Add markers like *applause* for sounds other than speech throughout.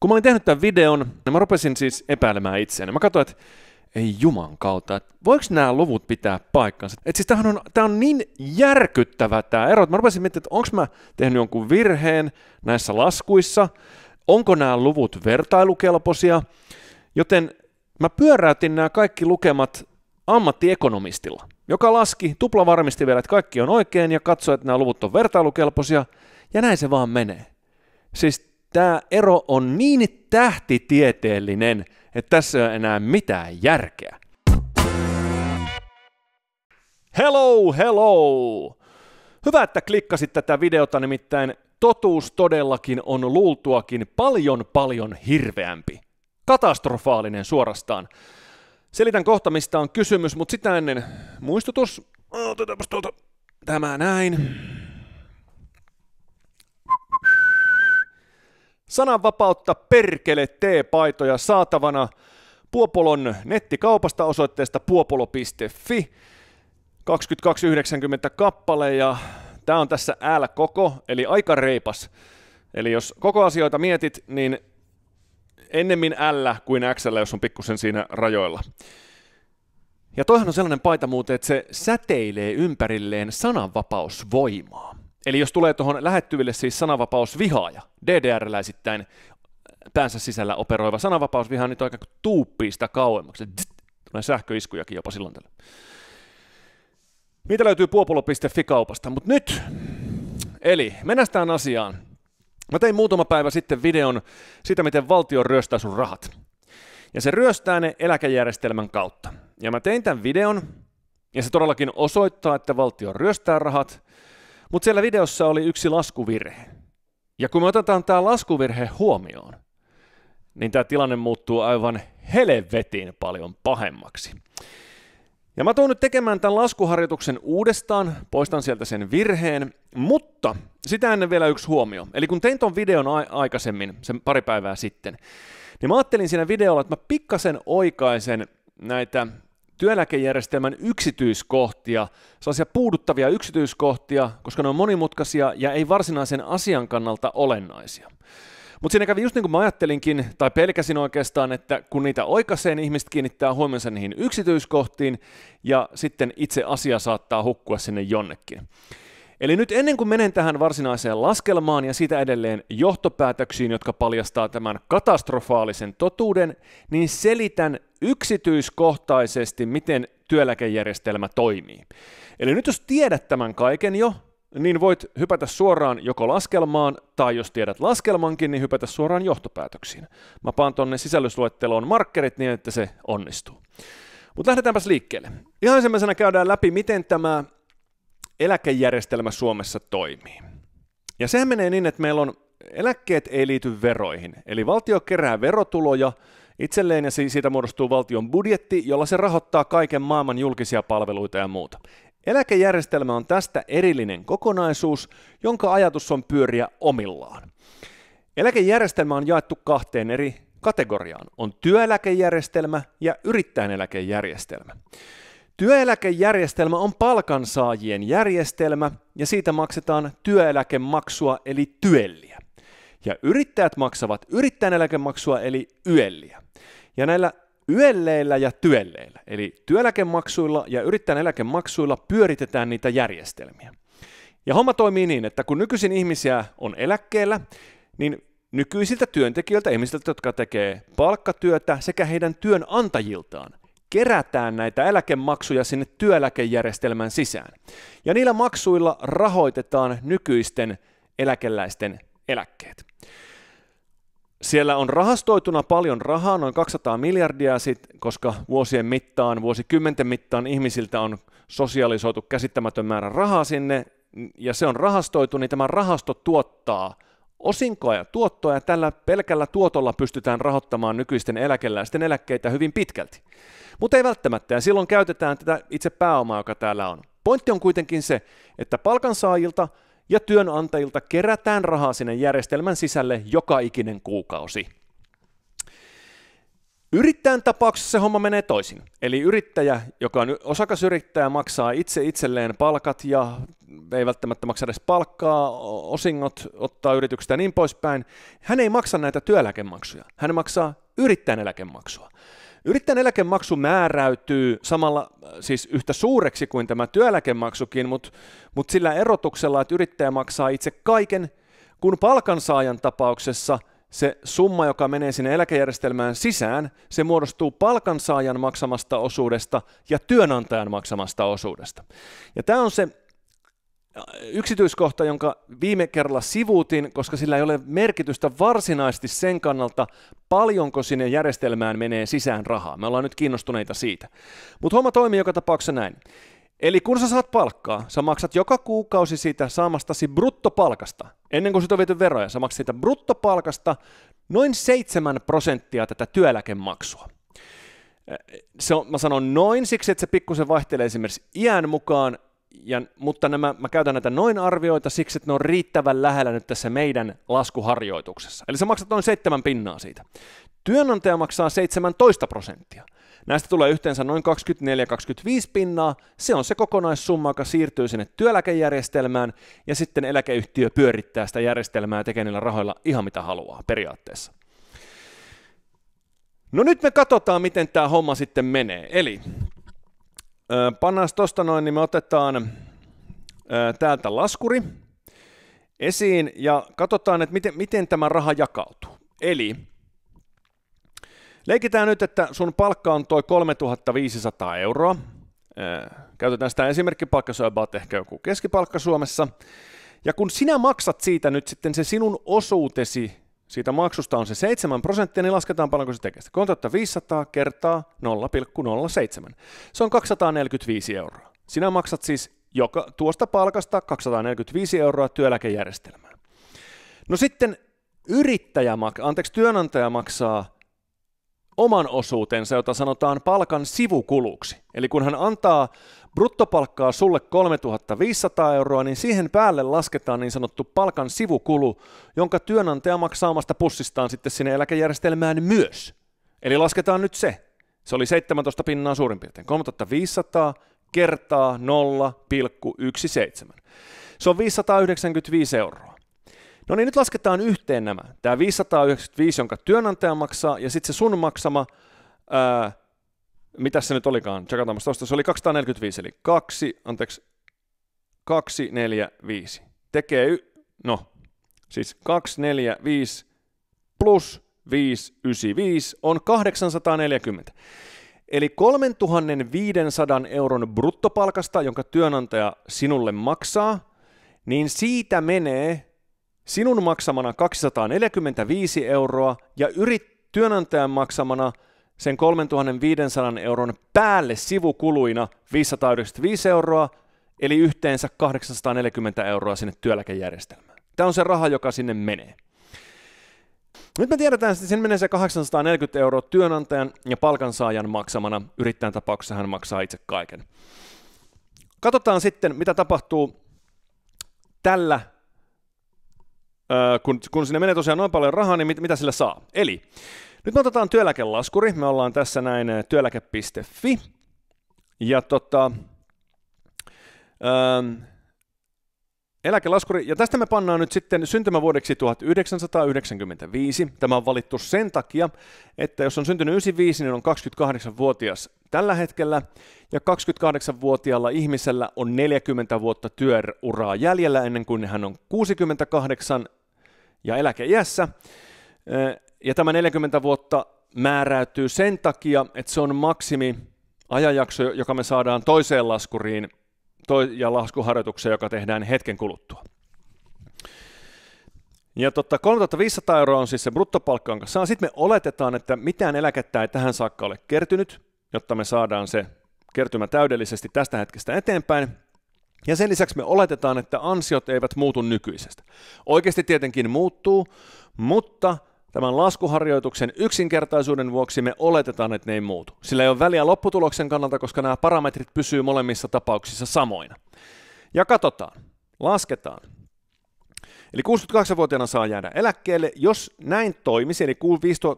Kun mä olin tehnyt tämän videon, niin mä rupesin siis epäilemään itseäni. Mä katsoin, että ei juman kautta, että voiko nämä luvut pitää paikkansa? Et siis tämähän on, tää on niin järkyttävä tämä ero, että mä rupesin miettimään, että onko mä tehnyt jonkun virheen näissä laskuissa, onko nämä luvut vertailukelpoisia, joten mä pyöräytin nämä kaikki lukemat ammattiekonomistilla, joka laski, tupla varmisti vielä, että kaikki on oikein ja katsoi, että nämä luvut on vertailukelpoisia, ja näin se vaan menee. Siis tämä ero on niin tähtitieteellinen, että tässä ei ole enää mitään järkeä. Hello, hello! Hyvä, että klikkasit tätä videota, nimittäin totuus todellakin on luultuakin paljon paljon hirveämpi. Katastrofaalinen suorastaan. Selitän kohta, mistä on kysymys, mutta sitä ennen muistutus. Otetaanpas tuolta tämä näin. Sananvapautta perkele T-paitoja saatavana Puopolon nettikaupasta osoitteesta puopolo.fi. 22,90 kappale ja tämä on tässä L-koko, eli aika reipas. Eli jos koko asioita mietit, niin ennemmin L kuin XL, jos on pikkusen siinä rajoilla. Ja toihan on sellainen paita muuten, että se säteilee ympärilleen sananvapausvoimaa. Eli jos tulee tuohon lähettyville siis sananvapausvihaaja, DDR-läisittäin äh, päänsä sisällä operoiva sananvapausviha, niin aika tuuppii sitä kauemmaksi. Tulee sähköiskujakin jopa silloin tällä. Mitä löytyy puopolo.fi kaupasta, mutta nyt, eli mennään tähän asiaan. Mä tein muutama päivä sitten videon siitä, miten valtio ryöstää sun rahat. Ja se ryöstää ne eläkejärjestelmän kautta. Ja mä tein tämän videon, ja se todellakin osoittaa, että valtio ryöstää rahat, mutta siellä videossa oli yksi laskuvirhe. Ja kun me otetaan tämä laskuvirhe huomioon, niin tämä tilanne muuttuu aivan helvetin paljon pahemmaksi. Ja mä tuun nyt tekemään tämän laskuharjoituksen uudestaan, poistan sieltä sen virheen, mutta sitä ennen vielä yksi huomio. Eli kun tein ton videon a- aikaisemmin, sen pari päivää sitten, niin mä ajattelin siinä videolla, että mä pikkasen oikaisen näitä työeläkejärjestelmän yksityiskohtia, sellaisia puuduttavia yksityiskohtia, koska ne on monimutkaisia ja ei varsinaisen asian kannalta olennaisia. Mutta siinä kävi just niin kuin mä ajattelinkin, tai pelkäsin oikeastaan, että kun niitä oikaisee, niin ihmiset kiinnittää huomionsa niihin yksityiskohtiin, ja sitten itse asia saattaa hukkua sinne jonnekin. Eli nyt ennen kuin menen tähän varsinaiseen laskelmaan ja sitä edelleen johtopäätöksiin, jotka paljastaa tämän katastrofaalisen totuuden, niin selitän yksityiskohtaisesti, miten työeläkejärjestelmä toimii. Eli nyt jos tiedät tämän kaiken jo, niin voit hypätä suoraan joko laskelmaan, tai jos tiedät laskelmankin, niin hypätä suoraan johtopäätöksiin. Mä paan tonne sisällysluetteloon markkerit niin, että se onnistuu. Mutta lähdetäänpäs liikkeelle. Ihan ensimmäisenä käydään läpi, miten tämä eläkejärjestelmä Suomessa toimii. Ja sehän menee niin, että meillä on eläkkeet ei liity veroihin. Eli valtio kerää verotuloja itselleen ja siitä muodostuu valtion budjetti, jolla se rahoittaa kaiken maailman julkisia palveluita ja muuta. Eläkejärjestelmä on tästä erillinen kokonaisuus, jonka ajatus on pyöriä omillaan. Eläkejärjestelmä on jaettu kahteen eri kategoriaan. On työeläkejärjestelmä ja yrittäjän eläkejärjestelmä. Työeläkejärjestelmä on palkansaajien järjestelmä ja siitä maksetaan työeläkemaksua eli työlliä. Ja yrittäjät maksavat yrittäjän eläkemaksua eli yölliä. Ja näillä yölleillä ja työlleillä, eli työeläkemaksuilla ja yrittäjän eläkemaksuilla pyöritetään niitä järjestelmiä. Ja homma toimii niin, että kun nykyisin ihmisiä on eläkkeellä, niin nykyisiltä työntekijöiltä, ihmisiltä, jotka tekee palkkatyötä, sekä heidän työnantajiltaan kerätään näitä eläkemaksuja sinne työeläkejärjestelmän sisään. Ja niillä maksuilla rahoitetaan nykyisten eläkeläisten eläkkeet. Siellä on rahastoituna paljon rahaa, noin 200 miljardia, sit, koska vuosien mittaan, vuosikymmenten mittaan ihmisiltä on sosiaalisoitu käsittämätön määrä rahaa sinne, ja se on rahastoitu, niin tämä rahasto tuottaa – Osinkoa ja tuottoa ja tällä pelkällä tuotolla pystytään rahoittamaan nykyisten eläkeläisten eläkkeitä hyvin pitkälti. Mutta ei välttämättä, ja silloin käytetään tätä itse pääomaa, joka täällä on. Pointti on kuitenkin se, että palkansaajilta ja työnantajilta kerätään rahaa sinne järjestelmän sisälle joka ikinen kuukausi. Yrittäjän tapauksessa se homma menee toisin. Eli yrittäjä, joka on osakasyrittäjä, maksaa itse itselleen palkat ja ei välttämättä maksa edes palkkaa, osingot ottaa yrityksestä ja niin poispäin. Hän ei maksa näitä työeläkemaksuja. Hän maksaa yrittäjän eläkemaksua. Yrittäjän eläkemaksu määräytyy samalla siis yhtä suureksi kuin tämä työeläkemaksukin, mutta mut sillä erotuksella, että yrittäjä maksaa itse kaiken, kun palkansaajan tapauksessa – se summa, joka menee sinne eläkejärjestelmään sisään, se muodostuu palkansaajan maksamasta osuudesta ja työnantajan maksamasta osuudesta. Ja tämä on se äh, yksityiskohta, jonka viime kerralla sivuutin, koska sillä ei ole merkitystä varsinaisesti sen kannalta, paljonko sinne järjestelmään menee sisään rahaa. Me ollaan nyt kiinnostuneita siitä. Mutta homma toimii joka tapauksessa näin. Eli kun sä saat palkkaa, sä maksat joka kuukausi siitä saamastasi bruttopalkasta, ennen kuin sit on viety veroja, sä maksat siitä bruttopalkasta noin 7 prosenttia tätä työeläkemaksua. Eh, se on, mä sanon noin siksi, että se pikkusen vaihtelee esimerkiksi iän mukaan, ja, mutta nämä, mä käytän näitä noin arvioita siksi, että ne on riittävän lähellä nyt tässä meidän laskuharjoituksessa. Eli sä maksat noin 7 pinnaa siitä. Työnantaja maksaa 17 prosenttia – Näistä tulee yhteensä noin 24-25 pinnaa. Se on se kokonaissumma, joka siirtyy sinne työeläkejärjestelmään ja sitten eläkeyhtiö pyörittää sitä järjestelmää ja tekee niillä rahoilla ihan mitä haluaa periaatteessa. No nyt me katsotaan, miten tämä homma sitten menee. Eli pannaan tuosta noin, niin me otetaan täältä laskuri esiin ja katsotaan, että miten, miten tämä raha jakautuu. Eli Leikitään nyt, että sun palkka on toi 3500 euroa. Käytetään sitä esimerkkipalkka, se on about ehkä joku keskipalkka Suomessa. Ja kun sinä maksat siitä nyt sitten se sinun osuutesi, siitä maksusta on se 7 prosenttia, niin lasketaan paljonko se tekee. 3500 kertaa 0,07. Se on 245 euroa. Sinä maksat siis joka, tuosta palkasta 245 euroa työeläkejärjestelmään. No sitten yrittäjä, anteeksi, työnantaja maksaa oman osuutensa, jota sanotaan palkan sivukuluksi. Eli kun hän antaa bruttopalkkaa sulle 3500 euroa, niin siihen päälle lasketaan niin sanottu palkan sivukulu, jonka työnantaja maksaa omasta pussistaan sitten sinne eläkejärjestelmään myös. Eli lasketaan nyt se. Se oli 17 pinnaa suurin piirtein. 3500 kertaa 0,17. Se on 595 euroa. No niin, nyt lasketaan yhteen nämä. Tämä 595, jonka työnantaja maksaa, ja sitten se sun maksama, ää, mitä se nyt olikaan, tsekataan tuosta, se oli 245, eli 2, anteeksi, 245. Tekee, y- no, siis 245 plus 595 on 840. Eli 3500 euron bruttopalkasta, jonka työnantaja sinulle maksaa, niin siitä menee sinun maksamana 245 euroa ja yrit työnantajan maksamana sen 3500 euron päälle sivukuluina 595 euroa, eli yhteensä 840 euroa sinne työeläkejärjestelmään. Tämä on se raha, joka sinne menee. Nyt me tiedetään, että sinne menee se 840 euroa työnantajan ja palkansaajan maksamana. Yrittäjän tapauksessa hän maksaa itse kaiken. Katsotaan sitten, mitä tapahtuu tällä Äh, kun, kun sinne menee tosiaan noin paljon rahaa, niin mit, mitä sillä saa? Eli nyt me otetaan työeläkelaskuri, me ollaan tässä näin äh, työeläke.fi, ja tota, ähm, eläkelaskuri, ja tästä me pannaan nyt sitten syntymävuodeksi 1995. Tämä on valittu sen takia, että jos on syntynyt 95, niin on 28-vuotias tällä hetkellä, ja 28-vuotiaalla ihmisellä on 40 vuotta työuraa jäljellä ennen kuin hän on 68 ja eläkeiässä. Ja tämä 40 vuotta määräytyy sen takia, että se on maksimi ajanjakso, joka me saadaan toiseen laskuriin ja laskuharjoitukseen, joka tehdään hetken kuluttua. Ja totta, 3500 euroa on siis se bruttopalkka, jonka saa. Sitten me oletetaan, että mitään eläkettä ei tähän saakka ole kertynyt, jotta me saadaan se kertymä täydellisesti tästä hetkestä eteenpäin. Ja sen lisäksi me oletetaan, että ansiot eivät muutu nykyisestä. Oikeasti tietenkin muuttuu, mutta Tämän laskuharjoituksen yksinkertaisuuden vuoksi me oletetaan, että ne ei muutu. Sillä ei ole väliä lopputuloksen kannalta, koska nämä parametrit pysyy molemmissa tapauksissa samoina. Ja katsotaan, lasketaan. Eli 68-vuotiaana saa jäädä eläkkeelle. Jos näin toimisi, eli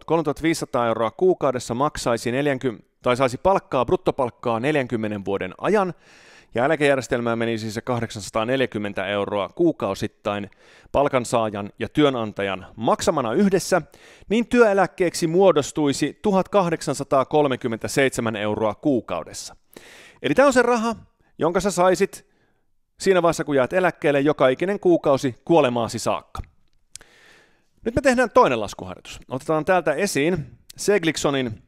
3500 euroa kuukaudessa maksaisi 40, tai saisi palkkaa, bruttopalkkaa 40 vuoden ajan, ja eläkejärjestelmään meni siis 840 euroa kuukausittain palkansaajan ja työnantajan maksamana yhdessä, niin työeläkkeeksi muodostuisi 1837 euroa kuukaudessa. Eli tämä on se raha, jonka sä saisit siinä vaiheessa, kun jäät eläkkeelle joka ikinen kuukausi kuolemaasi saakka. Nyt me tehdään toinen laskuharjoitus. Otetaan täältä esiin Segliksonin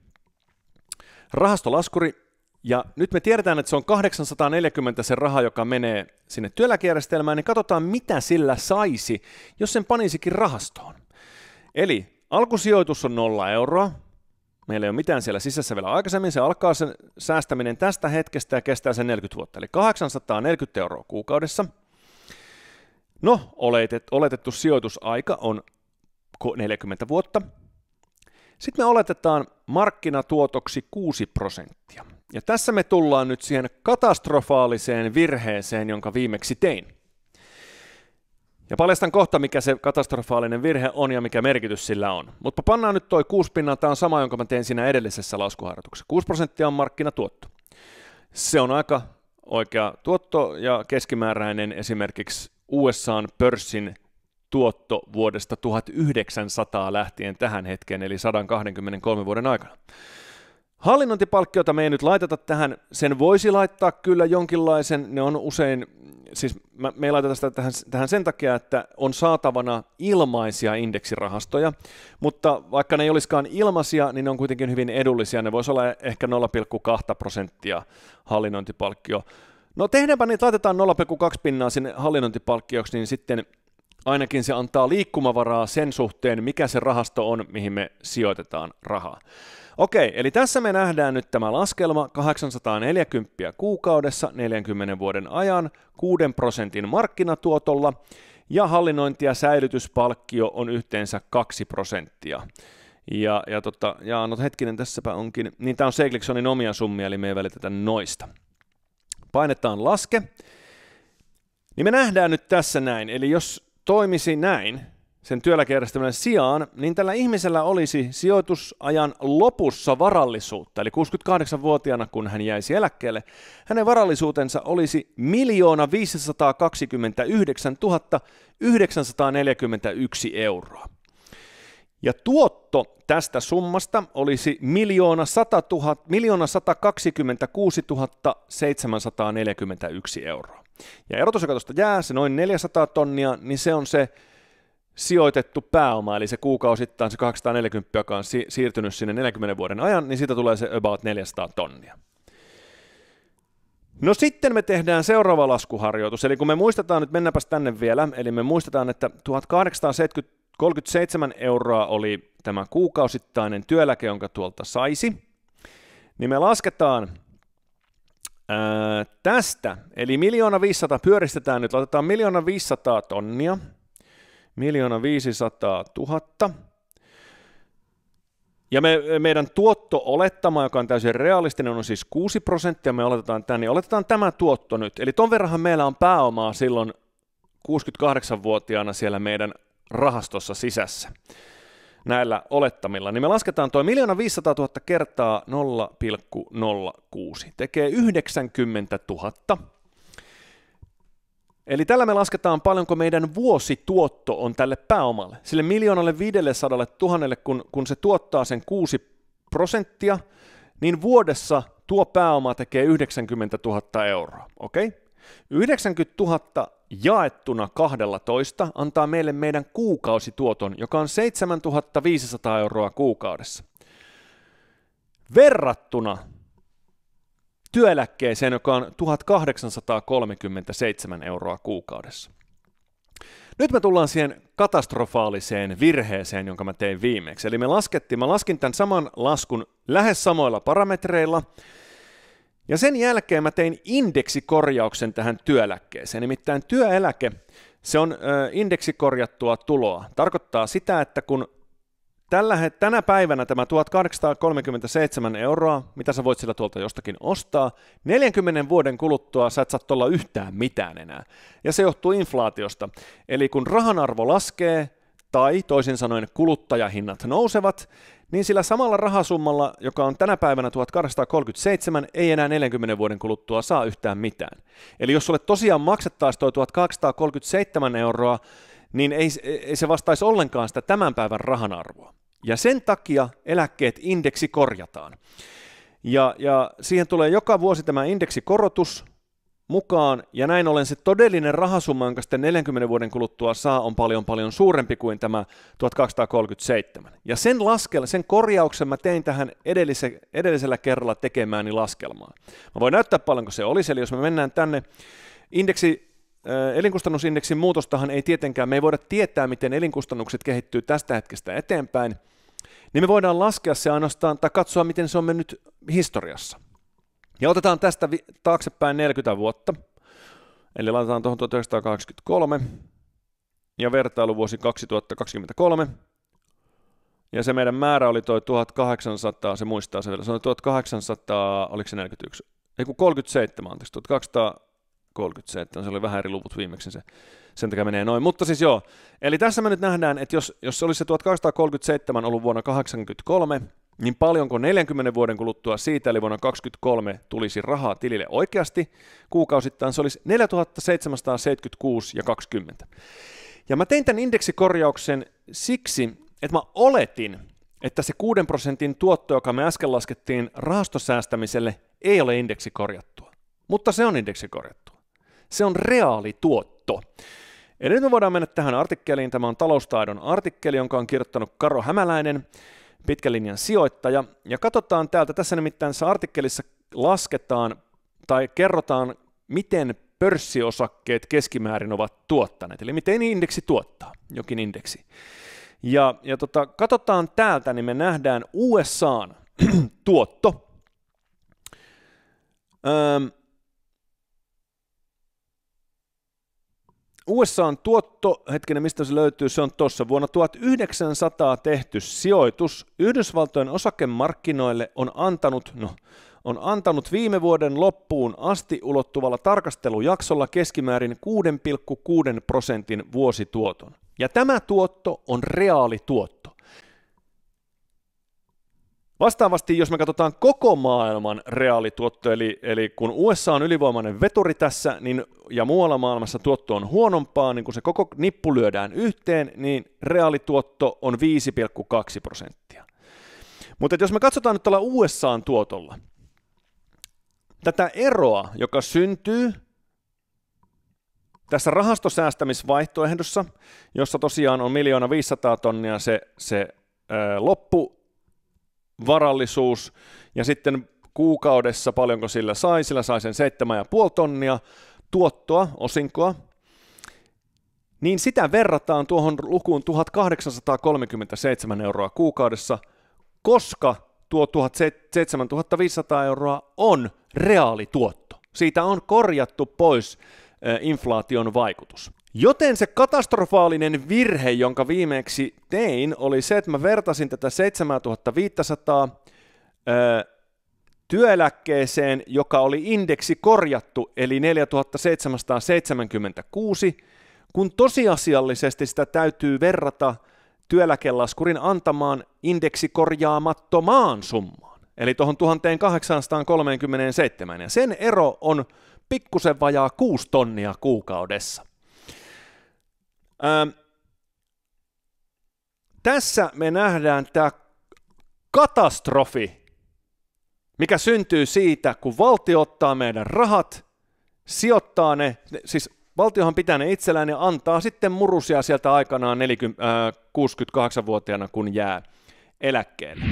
rahastolaskuri ja nyt me tiedetään, että se on 840 se raha, joka menee sinne työeläkejärjestelmään, niin katsotaan mitä sillä saisi, jos sen panisikin rahastoon. Eli alkusijoitus on nolla euroa, meillä ei ole mitään siellä sisässä vielä aikaisemmin, se alkaa sen säästäminen tästä hetkestä ja kestää sen 40 vuotta, eli 840 euroa kuukaudessa. No, oletet, oletettu sijoitusaika on 40 vuotta. Sitten me oletetaan markkinatuotoksi 6 prosenttia. Ja tässä me tullaan nyt siihen katastrofaaliseen virheeseen, jonka viimeksi tein. Ja paljastan kohta, mikä se katastrofaalinen virhe on ja mikä merkitys sillä on. Mutta pannaan nyt toi 6 pinnaa, tämä on sama, jonka mä tein siinä edellisessä laskuharjoituksessa. 6 prosenttia on markkinatuotto. Se on aika oikea tuotto ja keskimääräinen esimerkiksi USAn pörssin tuotto vuodesta 1900 lähtien tähän hetkeen, eli 123 vuoden aikana. Hallinnointipalkkiota me ei nyt laiteta tähän, sen voisi laittaa kyllä jonkinlaisen, ne on usein, siis me ei laiteta sitä tähän, tähän sen takia, että on saatavana ilmaisia indeksirahastoja, mutta vaikka ne ei olisikaan ilmaisia, niin ne on kuitenkin hyvin edullisia, ne voisi olla ehkä 0,2 prosenttia hallinnointipalkkio. No tehdäänpä niin laitetaan 0,2 pinnaa sinne hallinnointipalkkioksi, niin sitten – ainakin se antaa liikkumavaraa sen suhteen, mikä se rahasto on, mihin me sijoitetaan rahaa. Okei, eli tässä me nähdään nyt tämä laskelma 840 kuukaudessa 40 vuoden ajan 6 prosentin markkinatuotolla ja hallinnointi- ja säilytyspalkkio on yhteensä 2 prosenttia. Ja, ja, tota, ja no hetkinen, tässäpä onkin, niin tämä on Segliksonin omia summia, eli me ei välitetä noista. Painetaan laske. Niin me nähdään nyt tässä näin, eli jos toimisi näin sen työeläkejärjestelmän sijaan, niin tällä ihmisellä olisi sijoitusajan lopussa varallisuutta, eli 68-vuotiaana kun hän jäisi eläkkeelle, hänen varallisuutensa olisi 1 529 941 euroa. Ja tuotto tästä summasta olisi 1 126 741 euroa. Ja erotus, joka tuosta jää, se noin 400 tonnia, niin se on se sijoitettu pääoma, eli se kuukausittain se 840, joka on si- siirtynyt sinne 40 vuoden ajan, niin siitä tulee se about 400 tonnia. No sitten me tehdään seuraava laskuharjoitus, eli kun me muistetaan, nyt mennäpäs tänne vielä, eli me muistetaan, että 1837 euroa oli tämä kuukausittainen työeläke, jonka tuolta saisi, niin me lasketaan tästä, eli miljoona 500 pyöristetään nyt, laitetaan miljoona 500 tonnia, miljoona 500 tuhatta, ja me, meidän tuotto-olettama, joka on täysin realistinen, on siis 6 prosenttia, me oletetaan tämän, niin oletetaan tämä tuotto nyt. Eli ton verranhan meillä on pääomaa silloin 68-vuotiaana siellä meidän rahastossa sisässä näillä olettamilla, niin me lasketaan tuo 1 500 000 kertaa 0,06. Tekee 90 000. Eli tällä me lasketaan paljonko meidän vuosituotto on tälle pääomalle. Sille miljoonalle 500 000, kun, kun se tuottaa sen 6 prosenttia, niin vuodessa tuo pääoma tekee 90 000 euroa. Okei? Okay? 90 000 jaettuna 12 antaa meille meidän kuukausituoton, joka on 7500 euroa kuukaudessa. Verrattuna työeläkkeeseen, joka on 1837 euroa kuukaudessa. Nyt me tullaan siihen katastrofaaliseen virheeseen, jonka mä tein viimeksi. Eli me laskettiin, mä laskin tämän saman laskun lähes samoilla parametreilla – ja sen jälkeen mä tein indeksikorjauksen tähän työeläkkeeseen. Nimittäin työeläke, se on indeksikorjattua tuloa. Tarkoittaa sitä, että kun tällä, tänä päivänä tämä 1837 euroa, mitä sä voit sillä tuolta jostakin ostaa, 40 vuoden kuluttua sä et saa olla yhtään mitään enää. Ja se johtuu inflaatiosta. Eli kun rahan arvo laskee, tai toisin sanoen kuluttajahinnat nousevat, niin sillä samalla rahasummalla, joka on tänä päivänä 1837, ei enää 40 vuoden kuluttua saa yhtään mitään. Eli jos sulle tosiaan maksettaisiin tuo 1837 euroa, niin ei, ei se vastaisi ollenkaan sitä tämän päivän rahan arvoa. Ja sen takia eläkkeet indeksi korjataan. Ja, ja siihen tulee joka vuosi tämä indeksikorotus, mukaan, ja näin ollen se todellinen rahasumma, jonka sitten 40 vuoden kuluttua saa, on paljon paljon suurempi kuin tämä 1237. Ja sen, laskel, sen korjauksen mä tein tähän edellise, edellisellä kerralla tekemääni laskelmaa. Mä voin näyttää paljonko se olisi, eli jos me mennään tänne, indeksi, äh, elinkustannusindeksin muutostahan ei tietenkään, me ei voida tietää, miten elinkustannukset kehittyy tästä hetkestä eteenpäin, niin me voidaan laskea se ainoastaan tai katsoa, miten se on mennyt historiassa. Ja otetaan tästä vi- taaksepäin 40 vuotta, eli laitetaan tuohon 1923 ja vertailu vuosi 2023. Ja se meidän määrä oli toi 1800, se muistaa se vielä, se oli 1800, oliko se 41? Ei kun 37, anteeksi, 1237, se oli vähän eri luvut viimeksi se, sen takia menee noin. Mutta siis joo, eli tässä me nyt nähdään, että jos, jos se olisi se 1237 ollut vuonna 83, niin paljonko 40 vuoden kuluttua siitä, eli vuonna 2023 tulisi rahaa tilille oikeasti, kuukausittain se olisi 4776 ja 20. Ja mä tein tämän indeksikorjauksen siksi, että mä oletin, että se 6 prosentin tuotto, joka me äsken laskettiin rahastosäästämiselle, ei ole indeksikorjattua. Mutta se on indeksikorjattua. Se on reaali tuotto. Eli nyt me voidaan mennä tähän artikkeliin. Tämä on taloustaidon artikkeli, jonka on kirjoittanut Karo Hämäläinen pitkälinjan sijoittaja. Ja katsotaan täältä, tässä nimittäin artikkelissa lasketaan tai kerrotaan, miten pörssiosakkeet keskimäärin ovat tuottaneet, eli miten indeksi tuottaa, jokin indeksi. Ja, ja tota, katsotaan täältä, niin me nähdään USAn *clears throat* tuotto. Öm, on tuotto, hetkinen mistä se löytyy, se on tuossa. Vuonna 1900 tehty sijoitus Yhdysvaltojen osakemarkkinoille on antanut, no, on antanut viime vuoden loppuun asti ulottuvalla tarkastelujaksolla keskimäärin 6,6 prosentin vuosituoton. Ja tämä tuotto on reaalituotto. Vastaavasti, jos me katsotaan koko maailman reaalituotto, eli, eli kun USA on ylivoimainen veturi tässä, niin, ja muualla maailmassa tuotto on huonompaa, niin kun se koko nippu lyödään yhteen, niin reaalituotto on 5,2 prosenttia. Mutta jos me katsotaan nyt tällä USAn tuotolla, tätä eroa, joka syntyy tässä rahastosäästämisvaihtoehdossa, jossa tosiaan on miljoona 500 tonnia se, se ö, loppu varallisuus ja sitten kuukaudessa paljonko sillä sai, sillä sai sen 7,5 tonnia tuottoa, osinkoa, niin sitä verrataan tuohon lukuun 1837 euroa kuukaudessa, koska tuo 7500 euroa on reaalituotto. Siitä on korjattu pois eh, inflaation vaikutus. Joten se katastrofaalinen virhe, jonka viimeksi tein, oli se, että mä vertasin tätä 7500 öö, työeläkkeeseen, joka oli indeksi korjattu, eli 4776, kun tosiasiallisesti sitä täytyy verrata työeläkelaskurin antamaan indeksi korjaamattomaan summaan, eli tuohon 1837, ja sen ero on pikkusen vajaa 6 tonnia kuukaudessa. Ähm, tässä me nähdään tämä katastrofi, mikä syntyy siitä, kun valtio ottaa meidän rahat, sijoittaa ne, siis valtiohan pitää ne itsellään ja antaa sitten murusia sieltä aikanaan äh, 68-vuotiaana, kun jää eläkkeelle.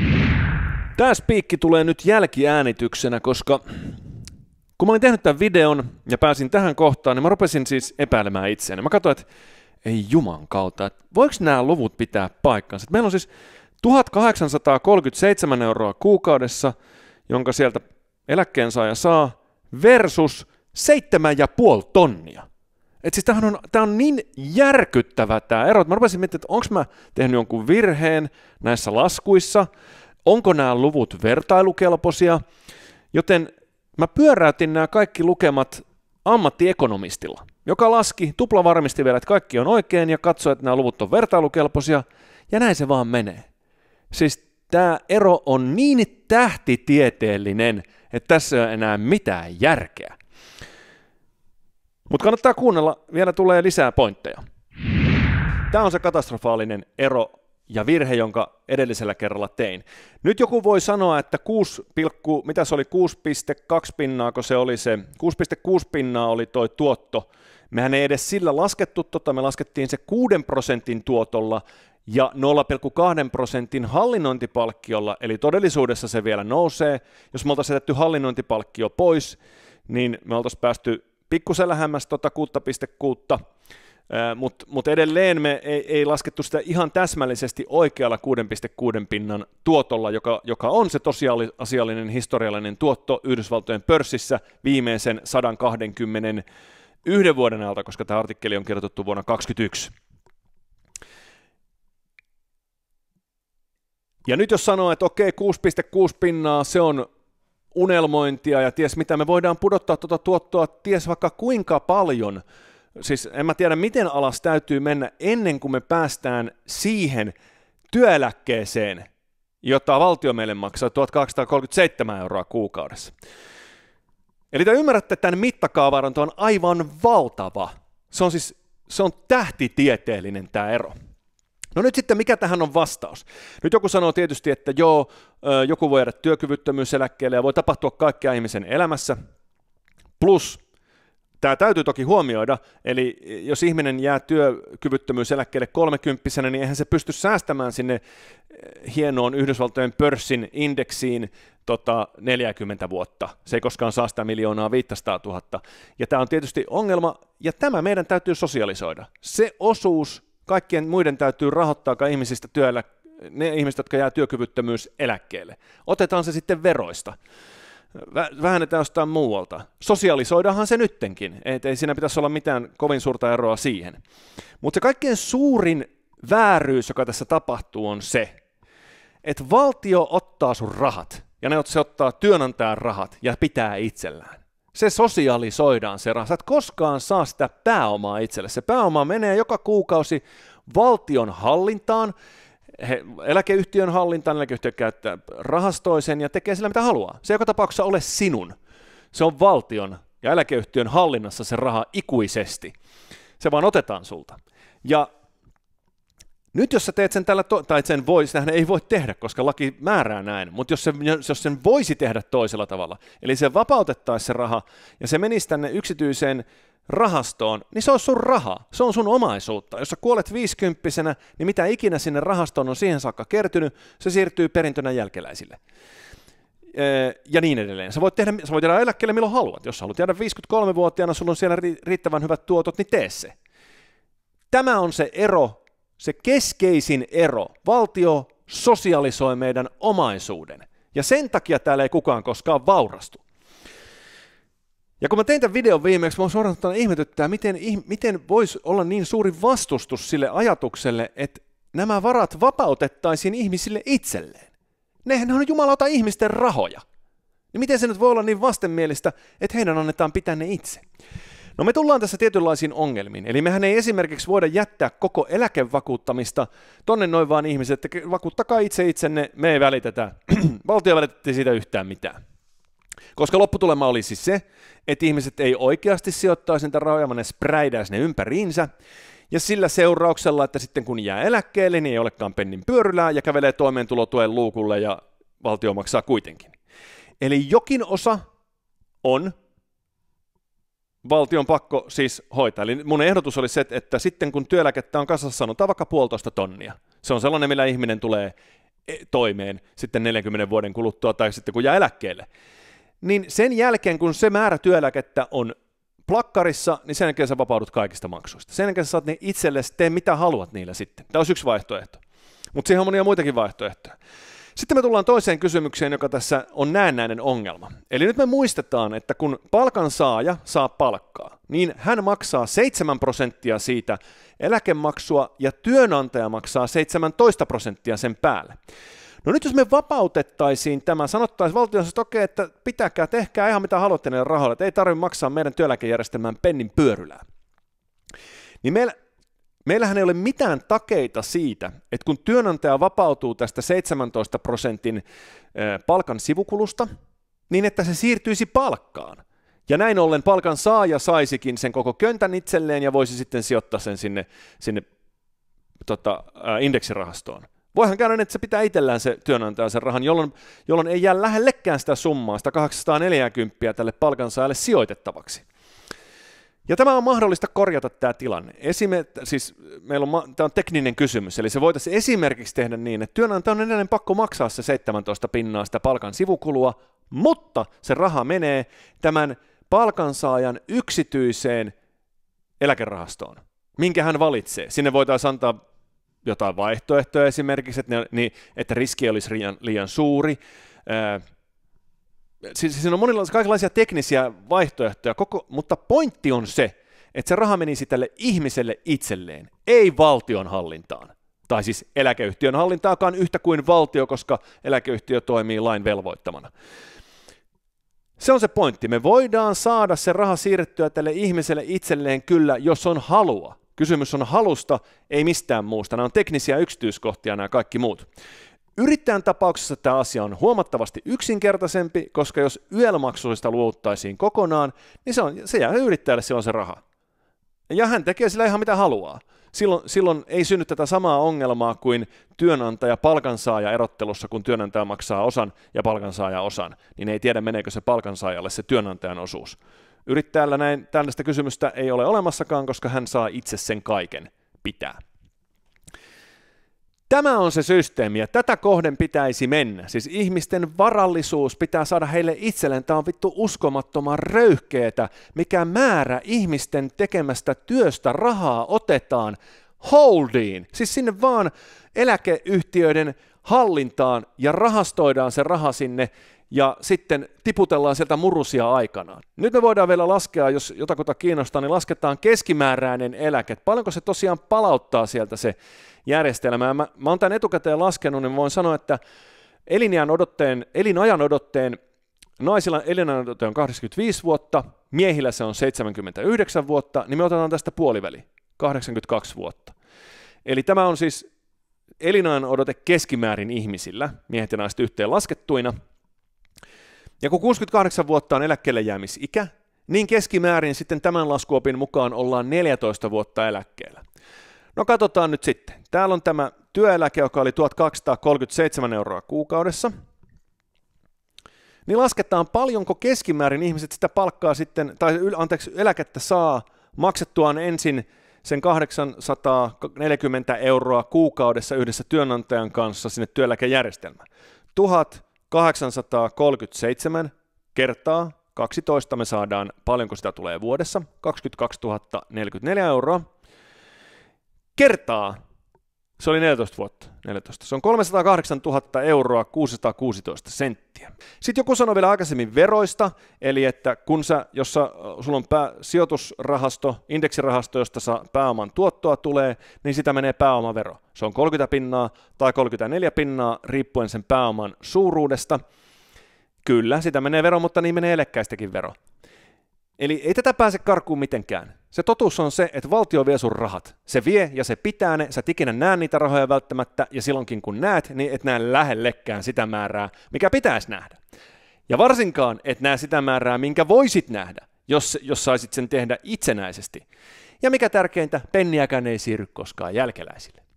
Tämä spiikki tulee nyt jälkiäänityksenä, koska kun mä olin tehnyt tämän videon ja pääsin tähän kohtaan, niin mä rupesin siis epäilemään itseäni. Mä katsoin, että ei juman kautta. Et voiko nämä luvut pitää paikkansa? meillä on siis 1837 euroa kuukaudessa, jonka sieltä eläkkeensaaja saa, versus 7,5 tonnia. Et siis tämähän on, tämä on niin järkyttävä tämä ero, että mä rupesin miettimään, että onko mä tehnyt jonkun virheen näissä laskuissa, onko nämä luvut vertailukelpoisia, joten mä pyöräytin nämä kaikki lukemat ammattiekonomistilla joka laski, tupla varmisti vielä, että kaikki on oikein ja katsoi, että nämä luvut on vertailukelpoisia, ja näin se vaan menee. Siis tämä ero on niin tähtitieteellinen, että tässä ei ole enää mitään järkeä. Mutta kannattaa kuunnella, vielä tulee lisää pointteja. Tämä on se katastrofaalinen ero ja virhe, jonka edellisellä kerralla tein. Nyt joku voi sanoa, että 6, mitä se oli, 6,2 pinnaa, kun se oli se, 6,6 pinnaa oli toi tuotto. Mehän ei edes sillä laskettu tota, me laskettiin se 6 prosentin tuotolla ja 0,2 prosentin hallinnointipalkkiolla, eli todellisuudessa se vielä nousee. Jos me oltaisiin jätetty hallinnointipalkkio pois, niin me oltaisiin päästy pikkusen lähemmäs tuota 6,6 mutta mut edelleen me ei, ei laskettu sitä ihan täsmällisesti oikealla 6,6 pinnan tuotolla, joka, joka on se tosiasiallinen historiallinen tuotto Yhdysvaltojen pörssissä viimeisen 121 vuoden ajalta, koska tämä artikkeli on kirjoitettu vuonna 2021. Ja nyt jos sanoo, että okei, 6,6 pinnaa, se on unelmointia ja ties mitä, me voidaan pudottaa tuota tuottoa ties vaikka kuinka paljon – siis en mä tiedä miten alas täytyy mennä ennen kuin me päästään siihen työeläkkeeseen, jota valtio meille maksaa 1237 euroa kuukaudessa. Eli te ymmärrätte, että tämän mittakaavaranto on aivan valtava. Se on siis se on tähtitieteellinen tämä ero. No nyt sitten mikä tähän on vastaus? Nyt joku sanoo tietysti, että joo, joku voi jäädä työkyvyttömyyseläkkeelle ja voi tapahtua kaikkea ihmisen elämässä. Plus Tämä täytyy toki huomioida, eli jos ihminen jää työkyvyttömyyseläkkeelle kolmekymppisenä, niin eihän se pysty säästämään sinne eh, hienoon Yhdysvaltojen pörssin indeksiin tota 40 vuotta. Se ei koskaan saa sitä miljoonaa 500 000. Ja tämä on tietysti ongelma, ja tämä meidän täytyy sosialisoida. Se osuus kaikkien muiden täytyy rahoittaa ka ihmisistä työeläkkeelle ne ihmiset, jotka jää työkyvyttömyyseläkkeelle. Otetaan se sitten veroista vähennetään jostain muualta. Sosialisoidaanhan se nyttenkin, et ei siinä pitäisi olla mitään kovin suurta eroa siihen. Mutta se kaikkein suurin vääryys, joka tässä tapahtuu, on se, että valtio ottaa sun rahat, ja ne se ottaa työnantajan rahat ja pitää itsellään. Se sosialisoidaan se raha. Sä et koskaan saa sitä pääomaa itselle. Se pääoma menee joka kuukausi valtion hallintaan, he, eläkeyhtiön hallintaan, eläkeyhtiö käyttää rahastoisen ja tekee sillä mitä haluaa. Se joka tapauksessa ole sinun. Se on valtion ja eläkeyhtiön hallinnassa se raha ikuisesti. Se vaan otetaan sulta. Ja nyt jos sä teet sen tällä, to- tai sen voi, sitähän ei voi tehdä, koska laki määrää näin, mutta jos, se, jos sen voisi tehdä toisella tavalla, eli se vapautettaisiin se raha ja se menisi tänne yksityiseen rahastoon, niin se on sun raha, se on sun omaisuutta. Jos sä kuolet viisikymppisenä, niin mitä ikinä sinne rahastoon on siihen saakka kertynyt, se siirtyy perintönä jälkeläisille. Ja niin edelleen. Sä voit, tehdä, sä voit jäädä eläkkeelle milloin haluat. Jos haluat jäädä 53-vuotiaana, sulla on siellä riittävän hyvät tuotot, niin tee se. Tämä on se ero se keskeisin ero, valtio sosialisoi meidän omaisuuden. Ja sen takia täällä ei kukaan koskaan vaurastu. Ja kun mä tein tämän videon viimeksi, mä suoraan ihmetyttää, miten, miten voisi olla niin suuri vastustus sille ajatukselle, että nämä varat vapautettaisiin ihmisille itselleen. Nehän on jumalauta ihmisten rahoja. Niin miten se nyt voi olla niin vastenmielistä, että heidän annetaan pitää ne itse? No me tullaan tässä tietynlaisiin ongelmiin. Eli mehän ei esimerkiksi voida jättää koko eläkevakuuttamista tonne noin vaan ihmiset, että vakuuttakaa itse itsenne, me ei välitetä, *clears throat* valtio välitettiin siitä yhtään mitään. Koska lopputulema oli siis se, että ihmiset ei oikeasti sijoittaisi niitä rahoja, vaan ne spräidäisi ne ympäriinsä, ja sillä seurauksella, että sitten kun jää eläkkeelle, niin ei olekaan pennin pyörylää ja kävelee toimeentulotuen luukulle ja valtio maksaa kuitenkin. Eli jokin osa on valtion pakko siis hoitaa. Eli mun ehdotus oli se, että sitten kun työeläkettä on kasassa, sanotaan vaikka puolitoista tonnia. Se on sellainen, millä ihminen tulee e, toimeen sitten 40 vuoden kuluttua tai sitten kun jää eläkkeelle. Niin sen jälkeen, kun se määrä työeläkettä on plakkarissa, niin sen jälkeen sä vapaudut kaikista maksuista. Sen jälkeen sä saat ne itsellesi, tee mitä haluat niillä sitten. Tämä olisi yksi vaihtoehto. Mutta siihen on monia muitakin vaihtoehtoja. Sitten me tullaan toiseen kysymykseen, joka tässä on näennäinen ongelma. Eli nyt me muistetaan, että kun palkansaaja saa palkkaa, niin hän maksaa 7 prosenttia siitä eläkemaksua ja työnantaja maksaa 17 prosenttia sen päälle. No nyt jos me vapautettaisiin tämä, sanottaisiin valtion, että okei, että pitäkää, tehkää ihan mitä haluatte näille rahoille, että ei tarvitse maksaa meidän työeläkejärjestelmään pennin pyörylää. Niin meillä Meillähän ei ole mitään takeita siitä, että kun työnantaja vapautuu tästä 17 prosentin palkan sivukulusta, niin että se siirtyisi palkkaan. Ja näin ollen palkan saaja saisikin sen koko köntän itselleen ja voisi sitten sijoittaa sen sinne, sinne tota, indeksirahastoon. Voihan käydä, niin, että se pitää itsellään se työnantaja sen rahan, jolloin, jolloin ei jää lähellekään sitä summaa, sitä 840 tälle palkansaajalle sijoitettavaksi. Ja tämä on mahdollista korjata tämä tilanne. Esim- siis meillä on, ma- tämä on tekninen kysymys, eli se voitaisiin esimerkiksi tehdä niin, että työnantaja on edelleen pakko maksaa se 17 pinnaa sitä palkan sivukulua, mutta se raha menee tämän palkansaajan yksityiseen eläkerahastoon, minkä hän valitsee. Sinne voitaisiin antaa jotain vaihtoehtoja esimerkiksi, että, ne, niin, että riski olisi liian, liian suuri, siis siinä on monilla, kaikenlaisia teknisiä vaihtoehtoja, koko, mutta pointti on se, että se raha menisi tälle ihmiselle itselleen, ei valtion hallintaan. Tai siis eläkeyhtiön hallintaakaan yhtä kuin valtio, koska eläkeyhtiö toimii lain velvoittamana. Se on se pointti. Me voidaan saada se raha siirrettyä tälle ihmiselle itselleen kyllä, jos on halua. Kysymys on halusta, ei mistään muusta. Nämä on teknisiä yksityiskohtia nämä kaikki muut. Yrittäjän tapauksessa tämä asia on huomattavasti yksinkertaisempi, koska jos yelmaksuista maksuista luovuttaisiin kokonaan, niin se, on, se jää yrittäjälle silloin se raha. Ja hän tekee sillä ihan mitä haluaa. Silloin, silloin ei synny tätä samaa ongelmaa kuin työnantaja palkansaaja erottelussa, kun työnantaja maksaa osan ja palkansaaja osan, niin ei tiedä meneekö se palkansaajalle se työnantajan osuus. Yrittäjällä näin tällaista kysymystä ei ole olemassakaan, koska hän saa itse sen kaiken pitää. Tämä on se systeemi ja tätä kohden pitäisi mennä. Siis ihmisten varallisuus pitää saada heille itselleen. Tämä on vittu uskomattoman röyhkeetä, mikä määrä ihmisten tekemästä työstä rahaa otetaan holdiin. Siis sinne vaan eläkeyhtiöiden hallintaan ja rahastoidaan se raha sinne ja sitten tiputellaan sieltä murusia aikanaan. Nyt me voidaan vielä laskea, jos jotakuta kiinnostaa, niin lasketaan keskimääräinen eläke. Paljonko se tosiaan palauttaa sieltä se järjestelmä? Mä, mä oon tämän etukäteen laskenut, niin voin sanoa, että elinajan odotteen, elinajan odotteen naisilla elinajan odotteen on 85 vuotta, miehillä se on 79 vuotta, niin me otetaan tästä puoliväli, 82 vuotta. Eli tämä on siis elinajan odote keskimäärin ihmisillä, miehet ja naiset yhteen laskettuina – ja kun 68 vuotta on eläkkeelle jäämisikä, niin keskimäärin sitten tämän laskuopin mukaan ollaan 14 vuotta eläkkeellä. No katsotaan nyt sitten. Täällä on tämä työeläke, joka oli 1237 euroa kuukaudessa. Niin lasketaan paljonko keskimäärin ihmiset sitä palkkaa sitten, tai anteeksi, eläkettä saa maksettuaan ensin sen 840 euroa kuukaudessa yhdessä työnantajan kanssa sinne työeläkejärjestelmään. 1000 837 kertaa 12 me saadaan, paljonko sitä tulee vuodessa, 22 044 euroa, kertaa se oli 14 vuotta. 14. Se on 308 000 euroa 616 senttiä. Sitten joku sanoi vielä aikaisemmin veroista, eli että kun sä, jos sä, sulla on pää, sijoitusrahasto, indeksirahasto, josta saa pääoman tuottoa tulee, niin sitä menee pääomavero. Se on 30 pinnaa tai 34 pinnaa riippuen sen pääoman suuruudesta. Kyllä, sitä menee vero, mutta niin menee eläkkäistäkin vero. Eli ei tätä pääse karkuun mitenkään. Se totuus on se, että valtio vie sun rahat. Se vie ja se pitää ne, sä et ikinä näe niitä rahoja välttämättä, ja silloinkin kun näet, niin et näe lähellekään sitä määrää, mikä pitäisi nähdä. Ja varsinkaan et näe sitä määrää, minkä voisit nähdä, jos, jos saisit sen tehdä itsenäisesti. Ja mikä tärkeintä, penniäkään ei siirry koskaan jälkeläisille.